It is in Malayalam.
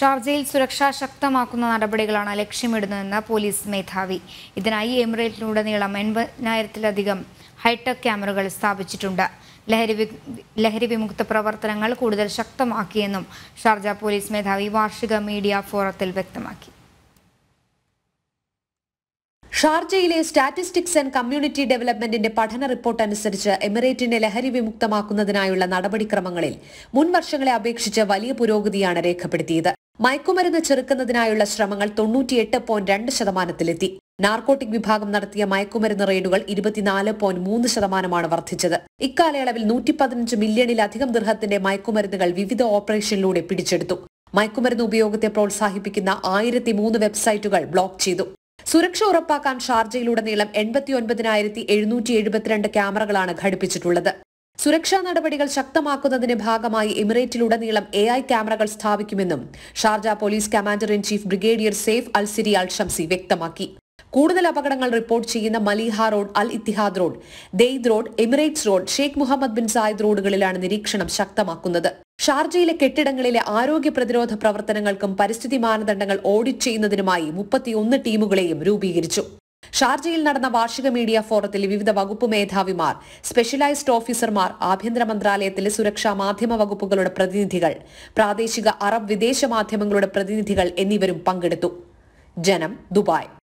ഷാർജയിൽ സുരക്ഷ ശക്തമാക്കുന്ന നടപടികളാണ് ലക്ഷ്യമിടുന്നതെന്ന് പോലീസ് മേധാവി ഇതിനായി എമിറേറ്റിലുടനീളം എൺപതിനായിരത്തിലധികം ഹൈടെക് ക്യാമറകൾ സ്ഥാപിച്ചിട്ടുണ്ട് ലഹരി ലഹരി വിമുക്ത പ്രവർത്തനങ്ങൾ കൂടുതൽ ശക്തമാക്കിയെന്നും ഷാർജ പോലീസ് മേധാവി വാർഷിക മീഡിയ ഫോറത്തിൽ വ്യക്തമാക്കി ഷാർജയിലെ സ്റ്റാറ്റിസ്റ്റിക്സ് ആൻഡ് കമ്മ്യൂണിറ്റി ഡെവലപ്മെന്റിന്റെ പഠന റിപ്പോർട്ട് അനുസരിച്ച് എമിറേറ്റിനെ ലഹരി വിമുക്തമാക്കുന്നതിനായുള്ള നടപടിക്രമങ്ങളിൽ മുൻവർഷങ്ങളെ അപേക്ഷിച്ച് വലിയ പുരോഗതിയാണ് രേഖപ്പെടുത്തിയത് മയക്കുമരുന്ന് ചെറുക്കുന്നതിനായുള്ള ശ്രമങ്ങൾ തൊണ്ണൂറ്റിയെട്ട് പോയിന്റ് രണ്ട് ശതമാനത്തിലെത്തി നാർക്കോട്ടിക് വിഭാഗം നടത്തിയ മയക്കുമരുന്ന് റെയ്ഡുകൾ ഇരുപത്തിനാല് പോയിന്റ് മൂന്ന് ശതമാനമാണ് വർദ്ധിച്ചത് ഇക്കാലയളവിൽ നൂറ്റി പതിനഞ്ച് മില്യണിലധികം ദൃഹത്തിന്റെ മയക്കുമരുന്നുകൾ വിവിധ ഓപ്പറേഷനിലൂടെ പിടിച്ചെടുത്തു മയക്കുമരുന്ന് ഉപയോഗത്തെ പ്രോത്സാഹിപ്പിക്കുന്ന ആയിരത്തി മൂന്ന് വെബ്സൈറ്റുകൾ ബ്ലോക്ക് ചെയ്തു സുരക്ഷ ഉറപ്പാക്കാൻ ഷാർജയിലുടനീളം എൺപത്തി ഒൻപതിനായിരത്തി എഴുന്നൂറ്റി എഴുപത്തിരണ്ട് ക്യാമറകളാണ് ഘടിപ്പിച്ചിട്ടുള്ളത് സുരക്ഷാ നടപടികൾ ശക്തമാക്കുന്നതിന്റെ ഭാഗമായി എമിറേറ്റിലുടനീളം എ ഐ ക്യാമറകൾ സ്ഥാപിക്കുമെന്നും Sharjah police commander in chief brigadier Saif Al Siri Al Shamsi വ്യക്തമാക്കി കൂടുതൽ അപകടങ്ങൾ റിപ്പോർട്ട് ചെയ്യുന്ന Maliha Road Al Ittihad Road Dhaid Road Emirates Road Sheikh Mohammed bin Zayed റോഡുകളിലാണ് നിരീക്ഷണം ശക്തമാക്കുന്നത് ഷാർജയിലെ കെട്ടിടങ്ങളിലെ ആരോഗ്യ പ്രതിരോധ പ്രവർത്തനങ്ങൾക്കും പരിസ്ഥിതി മാനദണ്ഡങ്ങൾ ഓഡിറ്റ് ചെയ്യുന്നതിനുമായി മുപ്പത്തിയൊന്ന് ടീമുകളെയും രൂപീകരിച്ചു ഷാർജയിൽ നടന്ന വാർഷിക മീഡിയ ഫോറത്തിൽ വിവിധ വകുപ്പ് മേധാവിമാർ സ്പെഷ്യലൈസ്ഡ് ഓഫീസർമാർ ആഭ്യന്തര മന്ത്രാലയത്തിലെ സുരക്ഷാ മാധ്യമ വകുപ്പുകളുടെ പ്രതിനിധികൾ പ്രാദേശിക അറബ് വിദേശ മാധ്യമങ്ങളുടെ പ്രതിനിധികൾ എന്നിവരും പങ്കെടുത്തു ജനം ദുബായ്